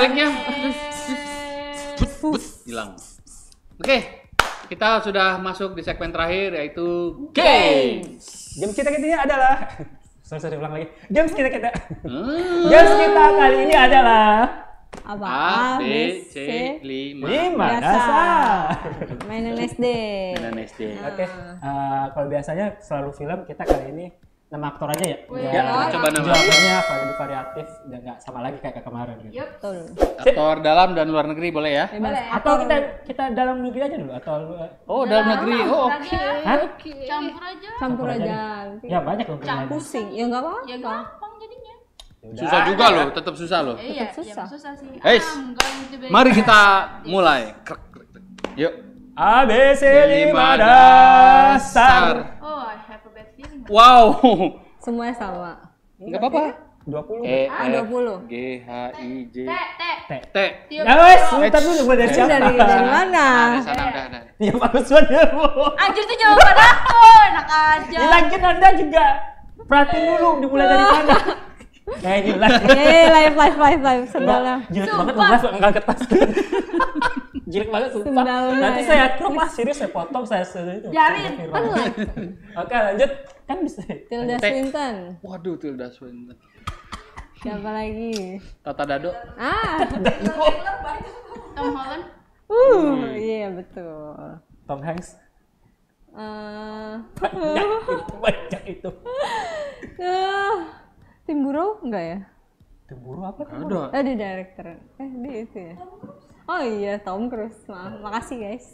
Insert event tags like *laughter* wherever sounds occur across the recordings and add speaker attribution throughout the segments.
Speaker 1: baliknya hilang oke okay, kita sudah masuk di segmen terakhir yaitu games Game kita intinya adalah sorry sorry ulang lagi games kita kita hmm. kita kali ini adalah apa A, B, C, lima lima dasar mainan SD mainan SD oke okay. uh, eh, kalau biasanya selalu film kita kali ini nama aktor aja ya? Iya, ya, coba nama. Jawabannya lebih variatif dan nggak sama lagi kayak ke kemarin gitu. Yep. Betul. Aktor dalam dan luar negeri boleh ya? Boleh. Atau kita kita dalam negeri aja dulu atau eh, Oh, dalam, dalam negeri. Oh, oke. Okay. Okay. Okay. Campur aja. Campur, Campur aja. aja. Ya banyak loh. Campur pusing. Ya enggak apa-apa. Ya gampang jadinya. Ya susah juga loh, tetap susah loh. Iya, tetap ya, susah. susah sih. Hei, ah, mari kita mulai. Yuk. ABC 5 dan Wow. Semuanya sama. Enggak apa-apa. 20 eh, ah, dua 20 G H I J T T T ya wes ntar dulu gua dari siapa dari, dari mana dari sana udah iya. ada. Iya, ya bagus banget anjir tuh jawaban aku enak aja Ini lanjut anda juga perhatiin dulu dimulai dari mana Nah ini live. Eh live live live live sendalnya. Jelek banget gue enggak kertas jelek banget sumpah. Nanti saya ke rumah serius saya potong saya serius jari Oke lanjut kan bisa. Tilda Swinton. Waduh Tilda Swinton. Siapa lagi? Tata Dado. Ah. Dado. Tom Holland. Uh, hmm. iya yeah, betul. Tom Hanks. Uh, banyak itu, banyak itu. Uh, Tim buruh enggak ya? Tim buruh apa? Ada. eh di director. Eh, di itu ya. Oh iya, Tom Cruise. Maaf, makasih guys.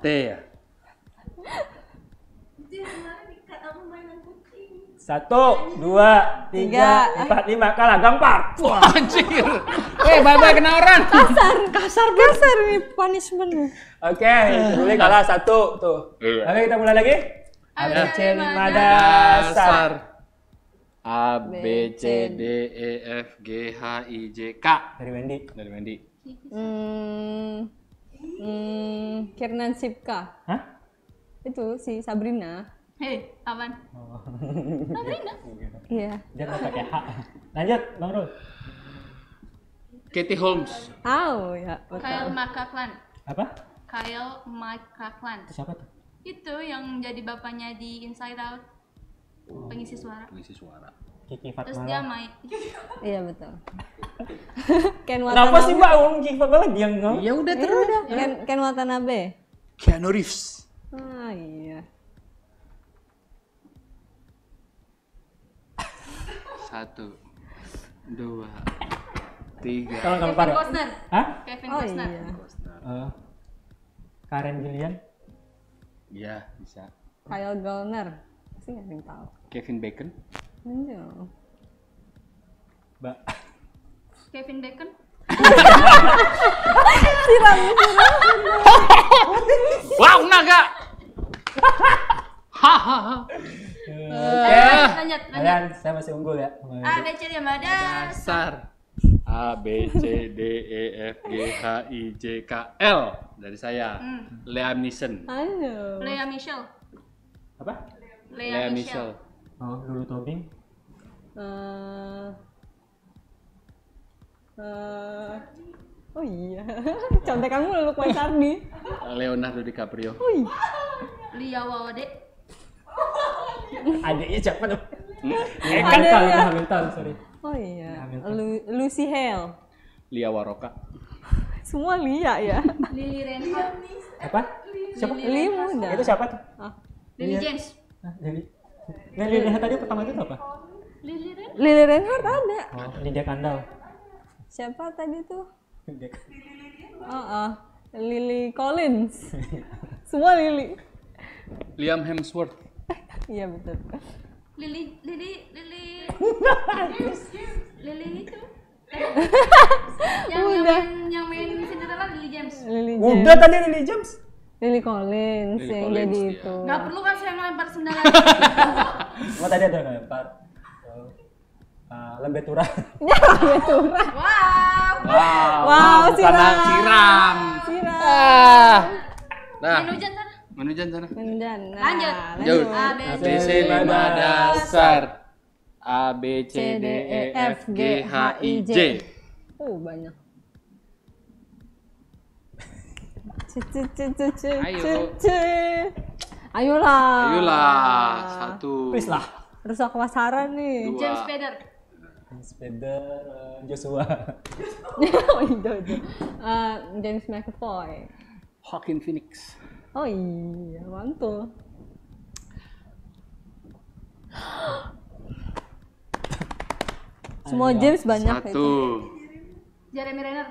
Speaker 1: T ya. Satu, dua, tiga, tiga. empat, lima, kalah, gampar. Wah, anjir. Weh, *laughs* bye-bye kena orang. Kasar. Kasar, kasar nih punishment. Oke, okay, boleh kalah satu tuh. Iya. Oke, kita mulai lagi. A, B, C, lima dasar. A, B, C, D, E, F, G, H, I, J, K. Dari Wendy. Dari Wendy. Hmm, hmm, Sipka. Hah? Itu si Sabrina. Hei, apaan? Oh. Sabrina? *laughs* Iya. Dia pakai hak. Lanjut, Bang Rul. Katie Holmes. Oh ya. Kyle McClan. Apa? Kyle McClan. Siapa tuh? Itu yang jadi bapaknya di Inside Out. Pengisi suara. Pengisi suara. Kiki Fatmala. Terus dia main. *laughs* iya betul. *laughs* Ken Watanabe. Kenapa sih Mbak ngomong Kiki Fatmala dia ngomong? Ya udah terus. Ya, Ken, iya. Ken Watanabe. Keanu Reeves. Ah iya. Satu, dua, tiga. Tolong kamu Kevin Costner. Hah? Kevin oh, Costner. Iya. Uh, Karen Gillian. Iya bisa. Kyle Gallner. Pasti nggak ada yang tahu. Kevin Bacon. Ayo, iya. Mbak. Kevin Bacon. siram, siram. wow, naga. Hahaha. Oke. Lanjut, saya masih unggul ya. A B C D M e, Dasar. A B C D E F G H I J K L dari saya. Mm. Lea Michelle. Halo. Lea Michelle. Apa? Lea, Michelle. Oh, dulu Tobing? Uh, uh, oh iya, *laughs* kamu lu Kwan Sardi. Leonardo DiCaprio. Oh iya. Lia Wawade. Adiknya siapa tuh? *laughs* Eh, kan Hamilton, sorry. Oh iya. Lu Lucy Hale. Lia Waroka. Semua Lia ya. Lily Renhardt. Apa?
Speaker 2: Siapa? Lili Itu siapa tuh? Ah. Lily iya. James.
Speaker 1: Lily. Nah, Lili Renhard tadi pertama itu apa? Lili Renhard? Lili ada. Oh, Lydia Kandal. Siapa tadi tuh? Lili Oh, oh. Lily Collins. Semua Lily. Liam Hemsworth. Iya betul. Lily, Lily, Lily. Lily itu. *laughs* yang, Udah. Yang main, yang main Cinderella Lily James. Lily James. Udah tadi Lily James. Lily Collins Lily yang jadi dia. itu. Gak perlu kan saya ngelempar sendal lagi. *laughs* Oh, tadi ada ngelempar. Uh, oh. ah, lembetura. *laughs* Ya, lembetura. Wow. Wow. Wow, siram. Siram. Siram. Ah. Nah. Menu hujan sana. Main hujan sana. hujan. Nah, lanjut. Lanjut. A, B, C, e, dasar. A, B, C, D, E, F, G, H, I, J. Oh, banyak. Ayo. Ayolah. Ayolah. Satu. Please lah. Rusak wasaran nih. Dua. James Spader. James Spader. Eh, Joshua. Joshua. *laughs* uh, eh, James McAvoy. Hawking Phoenix. Oh iya, mantul. Semua James banyak Satu. itu. Jeremy Renner.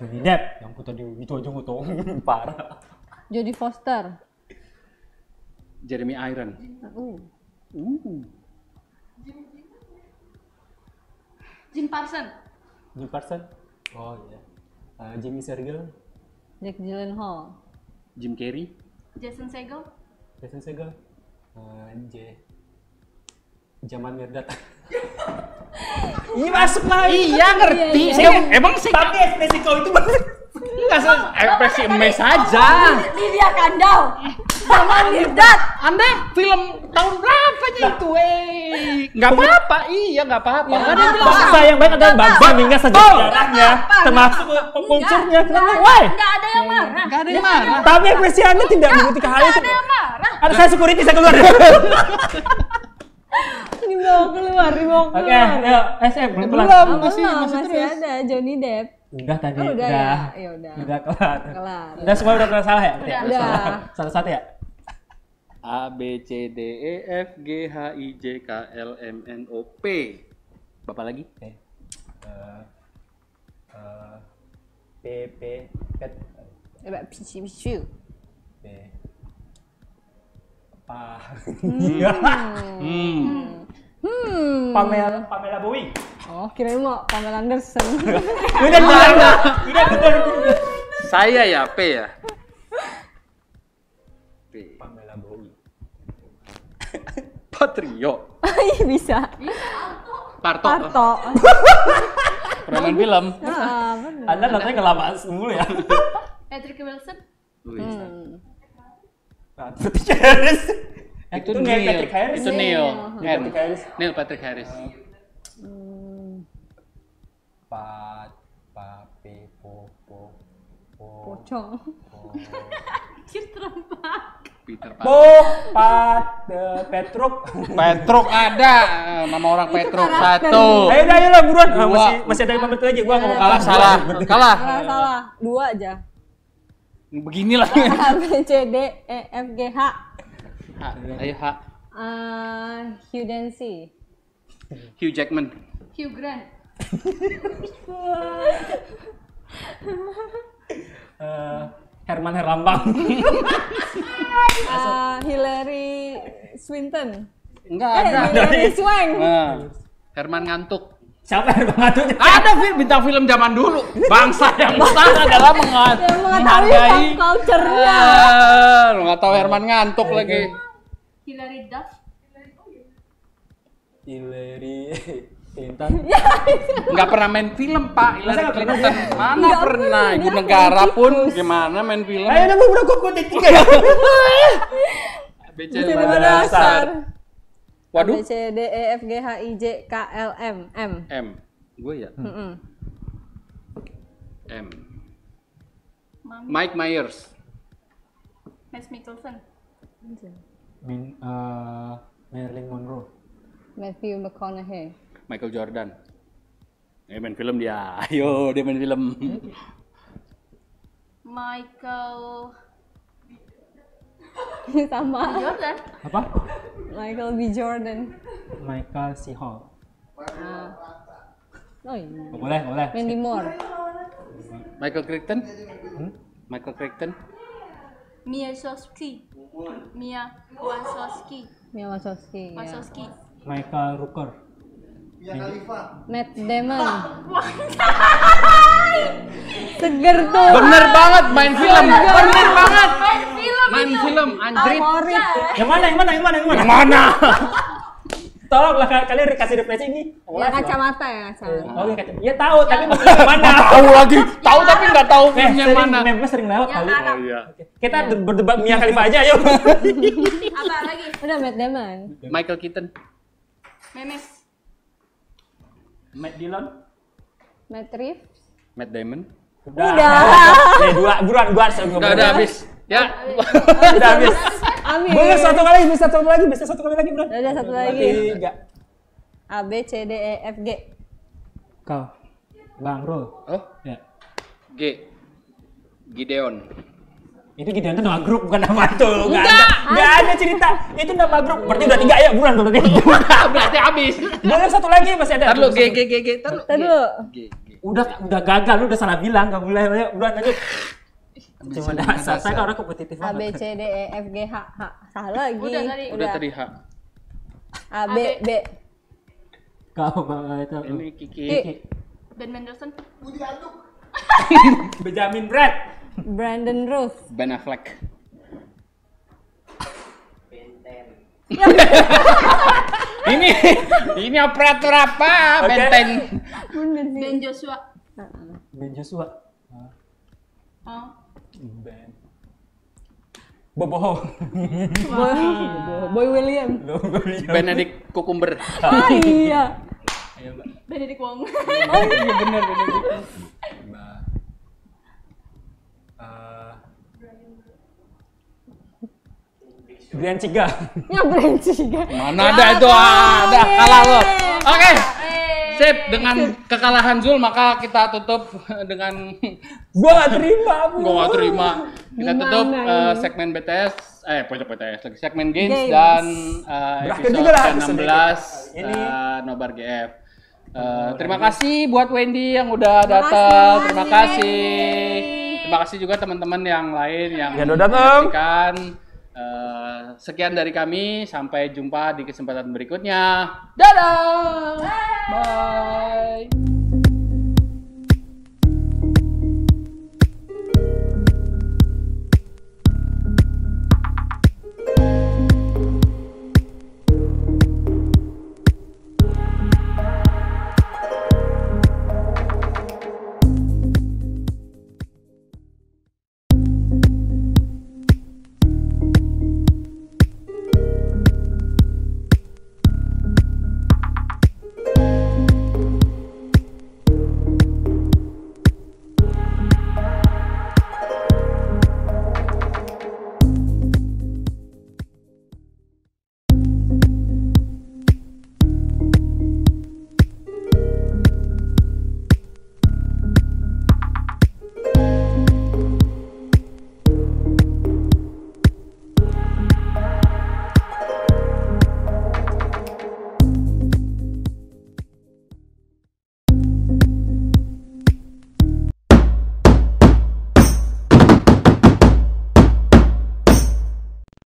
Speaker 1: Johnny Depp yang putar di itu aja ngutung parah Jodie Foster Jeremy Iron uh. Oh. Uh. Jim Parsons Jim Parsons oh iya uh, eh, Jimmy Sergel Jack Gyllenhaal Jim Carrey Jason Segel Jason Segel uh, J Jaman Mirdat *laughs* Iya masuk lah. Iya ngerti. Iya, iya. Emang sih. Tapi ekspresi kau itu Enggak sih, ekspresi emes aja. Lydia Kandau sama Mirdat. Anda film tahun berapa aja itu, eh? Enggak apa-apa. Iya, enggak apa-apa. Iya, ada bangsa yang baik adalah bangsa hingga sejarahnya termasuk pengumumnya. Wah, enggak ada yang marah. Enggak ada yang marah. Tapi ekspresi Anda tidak mengikuti hal itu. Ada yang marah. Ada saya security saya keluar. *laughs* dong keluar, eh, di bawah. Oke, yuk. belum Belum, masih, masih, masih terus. ada Johnny Depp. Udah tadi, oh, udah. Udah, ya, ya udah. udah kelar. Udah semua udah kelar salah ya? Udah. udah. Salah, satu ya? A B C D E F G H I J K L M N O P. Bapak lagi? P Uh, uh, P P P. Eh, P P P apa? Hmm. hmm. Hmm. Pamela Pamela Bowie. Oh, kira-kira mau Pamela Anderson. *laughs* udah, udah, udah, udah, udah, udah. Saya ya P ya. P. Pamela Bowie. Patrio. Iya bisa. Parto. Parto. Pernah film. film. Nah, Anda nontonnya kelamaan semua ya. *laughs* Patrick Wilson. Hmm. Patrick Harris. Itu, Neil. Neil Patrick Harris. Itu Neil. Neil, Patrick Harris. Neil Patrick Harris. Hmm. Pat, papi, popo, po, pocong. *laughs* Anjir terlambat. Peter Pan. Bo, Pat, eh, Petruk. Petruk ada. Nama orang Petruk. Satu. Ayo ayo lah buruan. Masih, masih ada yang menit aja. Gua mau kalah. Salah. Kalah. Salah. Dua aja beginilah *laughs* A B C D E F G H H ayo H uh, Hugh Dancy Hugh Jackman Hugh Grant *laughs* uh, Herman Herlambang *laughs* uh, Hillary Swinton Enggak eh, ada. Hillary Swank. Nah, Herman ngantuk. Siapa yang mengatur? Ada film bintang film zaman dulu. Bangsa yang besar adalah mengat menghargai culture-nya. lu eh, enggak tahu Herman ngantuk lagi. Hillary Duff. Hillary Clinton. Enggak *laughs* ya, pernah main film, Pak. Hillary Clinton mana pernah ibu negara pun gimana main film? Ayo nunggu udah kok tiga ya. BC dasar. Waduh. A B C D E F G H I J K L M M. M. Gue ya. Hmm. M. Mami. Mike Myers. Mads Mikkelsen. Min, uh, Marilyn Monroe. Matthew McConaughey. Michael Jordan. Dia main film dia. *laughs* Ayo, dia main film. Michael *laughs* sama Jordan. Apa? Michael B Jordan Michael C Hall ah. oh iya boleh boleh Mandy Moore Michael Crichton hmm? Michael Crichton Mia Wasowski. Mia Wasowski. Mia Wasowski. Wasowski. ya. Michael Rooker Mia Khalifa Matt Damon ah, Seger tuh Bener banget main film Bener banget main iya. film anjrit yang mana yang mana yang mana yang mana yang mana tolonglah kalian kasih referensi ini ya kacamata ya kacamata Oke, kacamata ya tahu tapi mana tahu lagi tahu tapi nggak tahu filmnya mana memang sering lewat kali oh, iya. kita iya. berdebat Mia Khalifa aja yuk *laughs* apa lagi udah Matt Damon Michael Keaton Memes Matt Dillon Matt Reeves Matt Damon Udah. Udah. *laughs* Eh, dua buruan gua harus Udah, udah habis. Ya. Udah habis. Amin. Boleh satu kali, bisa satu kali lagi, bisa satu kali lagi, Bro. ada satu lagi. Tiga. A B C D E F G. Kau. Bang Rul. Oh? Ya. G. Gideon. Itu Gideon itu nama grup bukan nama itu. Enggak. Ada, enggak ada cerita. Itu nama grup. Berarti udah tiga ya bulan berarti. *laughs* berarti habis. Boleh satu lagi masih ada. Tahu G G G G. G. G. Udah udah gagal, udah salah bilang, enggak boleh. Udah lanjut. Cuma ada dasar. Saya orang kompetitif A B C D E F G H H salah lagi. Udah tadi. Udah, Udah tadi H. A B B. Kau bawa itu. Ini Kiki. Kiki. Ben Mendelsohn. Budi Aduk. *laughs* Benjamin Brad. Brandon Ruth. Ben Affleck. Benten. *laughs* ini ini operator apa? Okay. Benten. Ben Joshua. Ben Joshua. Ah. Oh. Band. Boboho. Boy, Boy William. Benedict Cucumber. Oh iya. iya
Speaker 2: Benedict Wong. Iya, oh iya benar Benedict.
Speaker 1: Mbak. Uh, Brian Ciga. Ya Brian Ciga. Mana ya, ada itu? Ada kalah lo. Oke. Okay. Sip, dengan kekalahan Zul maka kita tutup *laughs* dengan gua gak terima. bu. Gua gak terima.
Speaker 2: Kita tutup uh, segmen
Speaker 1: BTS eh pojok BTS lagi segmen games, games. dan uh, episode ke-16 uh, eh, Nobar GF. Uh, terima kasih buat Wendy yang udah datang. Terima kasih. Terima kasih juga teman-teman yang lain yang, yang udah datang. Eh, sekian dari kami, sampai jumpa di kesempatan berikutnya. Dadah. Bye. Bye.